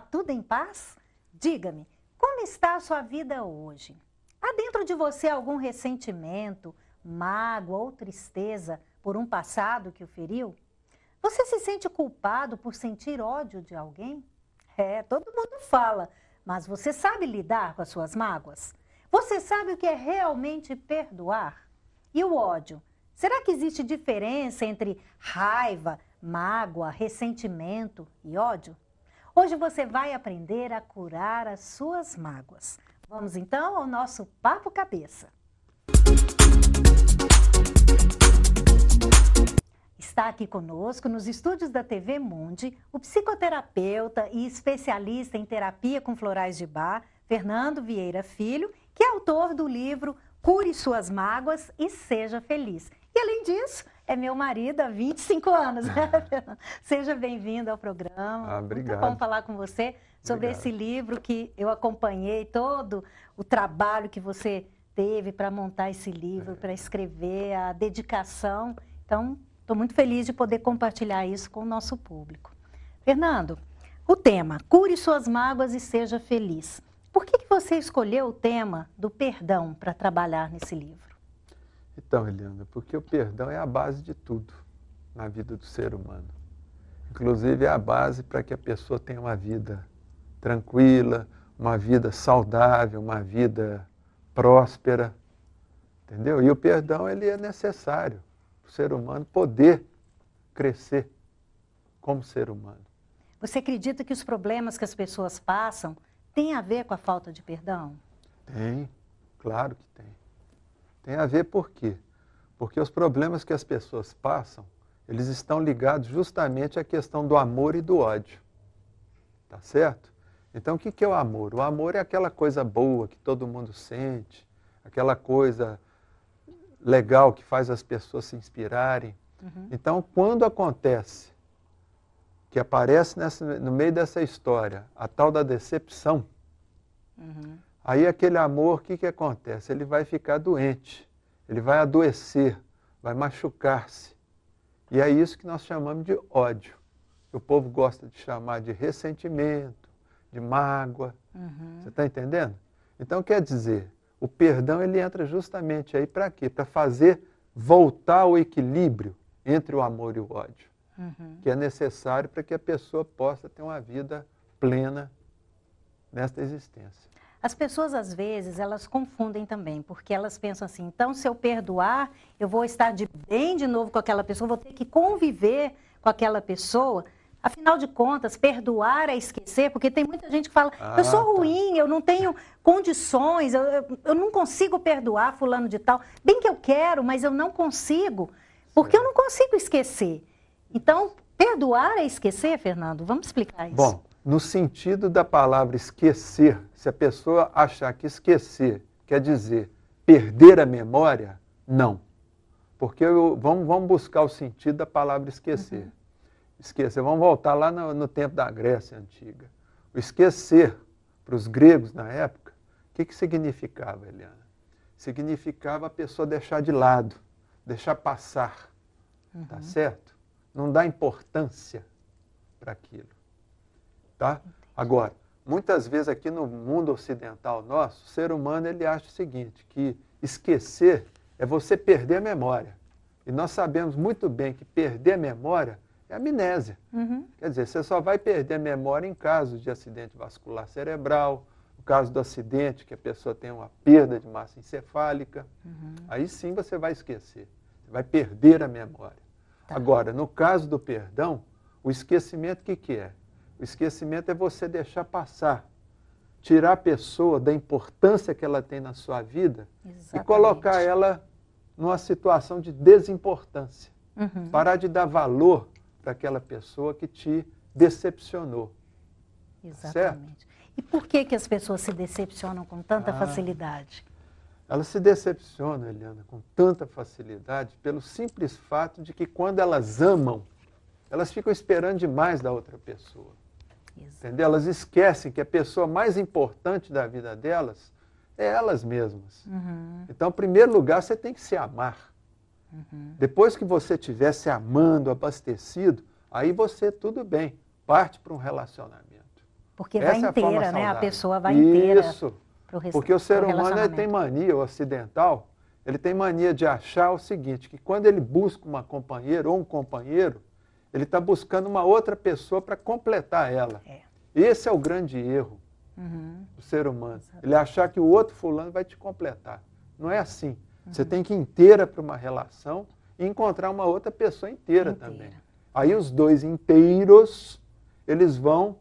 tudo em paz? Diga-me, como está a sua vida hoje? Há dentro de você algum ressentimento, mágoa ou tristeza por um passado que o feriu? Você se sente culpado por sentir ódio de alguém? É, todo mundo fala, mas você sabe lidar com as suas mágoas? Você sabe o que é realmente perdoar? E o ódio? Será que existe diferença entre raiva, mágoa, ressentimento e ódio? Hoje você vai aprender a curar as suas mágoas. Vamos então ao nosso Papo Cabeça. Está aqui conosco nos estúdios da TV Mundi o psicoterapeuta e especialista em terapia com florais de bar, Fernando Vieira Filho, que é autor do livro Cure Suas Mágoas e Seja Feliz. E além disso, é meu marido há 25 anos. Né? Seja bem-vindo ao programa. Ah, obrigado. Muito bom falar com você sobre obrigado. esse livro que eu acompanhei, todo o trabalho que você teve para montar esse livro, é. para escrever, a dedicação. Então, estou muito feliz de poder compartilhar isso com o nosso público. Fernando, o tema Cure suas mágoas e seja feliz. Por que, que você escolheu o tema do perdão para trabalhar nesse livro? Então, Eliana, porque o perdão é a base de tudo na vida do ser humano. Inclusive, é a base para que a pessoa tenha uma vida tranquila, uma vida saudável, uma vida próspera. Entendeu? E o perdão ele é necessário para o ser humano poder crescer como ser humano. Você acredita que os problemas que as pessoas passam têm a ver com a falta de perdão? Tem, claro que tem. Tem a ver por quê? Porque os problemas que as pessoas passam, eles estão ligados justamente à questão do amor e do ódio. Tá certo? Então, o que é o amor? O amor é aquela coisa boa que todo mundo sente, aquela coisa legal que faz as pessoas se inspirarem. Uhum. Então, quando acontece que aparece nessa, no meio dessa história a tal da decepção, uhum. Aí aquele amor, o que, que acontece? Ele vai ficar doente, ele vai adoecer, vai machucar-se. E é isso que nós chamamos de ódio. O povo gosta de chamar de ressentimento, de mágoa. Uhum. Você está entendendo? Então quer dizer, o perdão ele entra justamente aí para quê? Para fazer voltar o equilíbrio entre o amor e o ódio, uhum. que é necessário para que a pessoa possa ter uma vida plena nesta existência. As pessoas, às vezes, elas confundem também, porque elas pensam assim: então, se eu perdoar, eu vou estar de bem de novo com aquela pessoa, vou ter que conviver com aquela pessoa. Afinal de contas, perdoar é esquecer, porque tem muita gente que fala: ah, eu sou ah, tá. ruim, eu não tenho condições, eu, eu, eu não consigo perdoar Fulano de Tal. Bem que eu quero, mas eu não consigo, porque eu não consigo esquecer. Então, perdoar é esquecer, Fernando? Vamos explicar isso. Bom, no sentido da palavra esquecer, se a pessoa achar que esquecer quer dizer perder a memória, não. Porque eu, vamos, vamos buscar o sentido da palavra esquecer. Uhum. Esquecer, vamos voltar lá no, no, tempo da Grécia Antiga. O esquecer, para os gregos na época, o que, que significava, Eliana? Significava a pessoa deixar de lado, deixar passar, tá uhum. tá certo? Não dá importância para aquilo. Tá? Agora, muitas vezes aqui no mundo ocidental nosso, o ser humano ele acha o seguinte, que esquecer é você perder a memória. E nós sabemos muito bem que perder a memória é amnésia. Uhum. Quer dizer, você só vai perder a memória em casos de acidente vascular cerebral, no caso do acidente que a pessoa tem uma perda de massa encefálica. Uhum. Aí sim você vai esquecer, vai perder a memória. Tá. Agora, no caso do perdão, o esquecimento o que, que é? O esquecimento é você deixar passar, tirar a pessoa da importância que ela tem na sua vida Exatamente. e colocar ela numa situação de desimportância. Uhum. Parar de dar valor para aquela pessoa que te decepcionou. Exatamente. Certo? E por que, que as pessoas se decepcionam com tanta ah, facilidade? Elas se decepcionam, Eliana, com tanta facilidade pelo simples fato de que quando elas amam, elas ficam esperando demais da outra pessoa. Entendeu? Elas esquecem que a pessoa mais importante da vida delas é elas mesmas. Uhum. Então, em primeiro lugar, você tem que se amar. Uhum. Depois que você estiver se amando, abastecido, aí você, tudo bem, parte para um relacionamento. Porque Essa vai inteira, é a né? A pessoa vai inteira. Isso. Porque o ser humano tem mania, o ocidental, ele tem mania de achar o seguinte, que quando ele busca uma companheira ou um companheiro, ele está buscando uma outra pessoa para completar ela. É. Esse é o grande erro uhum. do ser humano. Ele achar que o outro fulano vai te completar. Não é assim. Uhum. Você tem que ir inteira para uma relação e encontrar uma outra pessoa inteira, inteira, também. Aí os dois inteiros, eles vão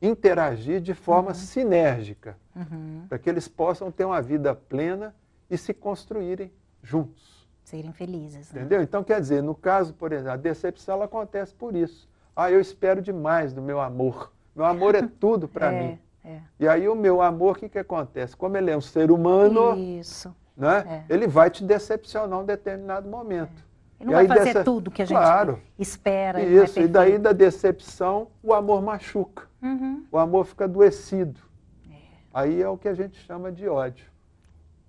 interagir de forma uhum. sinérgica, uhum. para que eles possam ter uma vida plena e se construírem juntos serem felizes. Né? Entendeu? Então, quer dizer, no caso, por exemplo, a decepção ela acontece por isso. Ah, eu espero demais do meu amor. Meu amor é tudo para é, mim. É. E aí o meu amor, o que, que acontece? Como ele é um ser humano, isso. Né? É. ele vai te decepcionar um determinado momento. Ele não e vai fazer dessa... tudo que a gente claro. espera. Isso, e daí da decepção, o amor machuca. Uhum. O amor fica adoecido. É. Aí é o que a gente chama de ódio.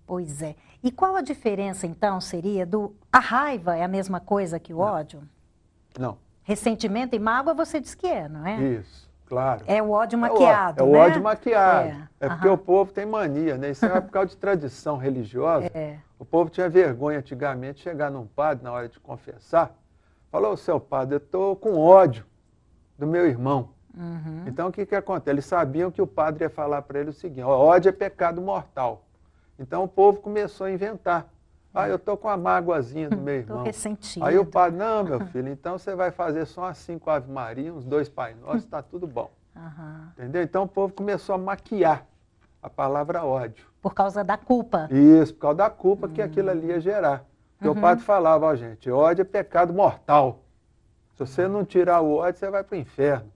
Pois é. E qual a diferença, então, seria do. A raiva é a mesma coisa que o não. ódio? Não. Ressentimento e mágoa você diz que é, não é? Isso, claro. É o ódio é maquiado. É o, ódio, né? é o ódio maquiado. É, é porque o povo tem mania, né? Isso é por causa de tradição religiosa. É. O povo tinha vergonha antigamente de chegar num padre na hora de confessar. Falou, seu padre, eu estou com ódio do meu irmão. Uhum. Então o que, que acontece? Eles sabiam que o padre ia falar para ele o seguinte: ódio é pecado mortal. Então o povo começou a inventar. Ah, eu estou com a mágoazinha do meu irmão. Estou ressentido. Aí o padre, não, meu filho, então você vai fazer só umas cinco Ave Maria, uns dois Pai Nosso, está tudo bom. Uhum. Entendeu? Então o povo começou a maquiar a palavra ódio. Por causa da culpa. Isso, por causa da culpa que hum. aquilo ali ia gerar. Porque uhum. o padre falava, ó, gente, ódio é pecado mortal. Se você não tirar o ódio, você vai para o inferno.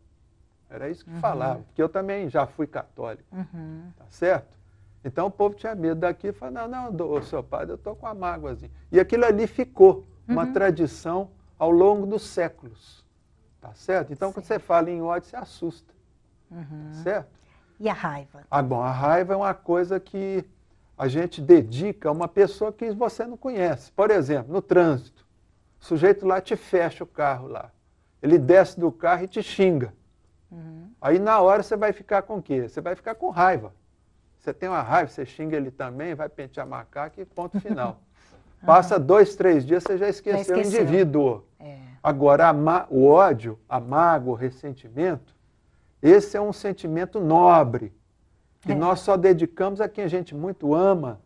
Era isso que uhum. falava, porque eu também já fui católico. Uhum. Tá certo? Então o povo tinha medo daqui e falava, não, não, ô, seu padre, eu estou com a mágoa. E aquilo ali ficou, uma uhum. tradição ao longo dos séculos. Tá certo? Então, Sim. quando você fala em ódio, você assusta. Tá uhum. Tá certo? E a raiva? Ah, bom, a raiva é uma coisa que a gente dedica a uma pessoa que você não conhece. Por exemplo, no trânsito. O sujeito lá te fecha o carro lá. Ele desce do carro e te xinga. Uhum. Aí na hora você vai ficar com o quê? Você vai ficar com raiva. Você tem uma raiva, você xinga ele também, vai pentear macaco e ponto final. Passa dois, três dias, você já esqueceu, já esqueceu. o indivíduo. É. Agora, o ódio, a mágoa, o ressentimento, esse é um sentimento nobre, que é. nós só dedicamos a quem a gente muito ama.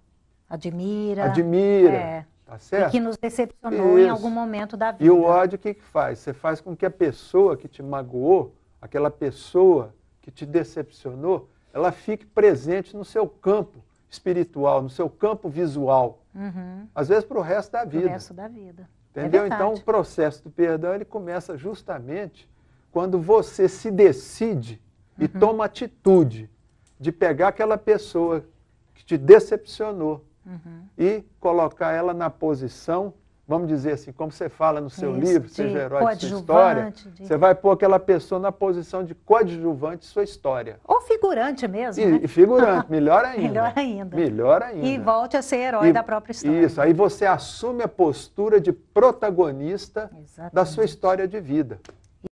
Admira. Admira. É. Tá certo? E que nos decepcionou Isso. em algum momento da vida. E o ódio, o que, que faz? Você faz com que a pessoa que te magoou, aquela pessoa que te decepcionou, ela fique presente no seu campo espiritual, no seu campo visual. Uhum. Às vezes para o resto da vida. O resto da vida. Entendeu? É então o processo do perdão ele começa justamente quando você se decide uhum. e toma atitude de pegar aquela pessoa que te decepcionou uhum. e colocar ela na posição vamos dizer assim, como você fala no seu Isso, livro, seja herói de sua história, de... você vai pôr aquela pessoa na posição de coadjuvante de sua história. Ou figurante mesmo. E, né? Figurante, melhor ainda. melhor ainda. Melhor ainda. E volte a ser herói e, da própria história. Isso, aí você assume a postura de protagonista Exatamente. da sua história de vida.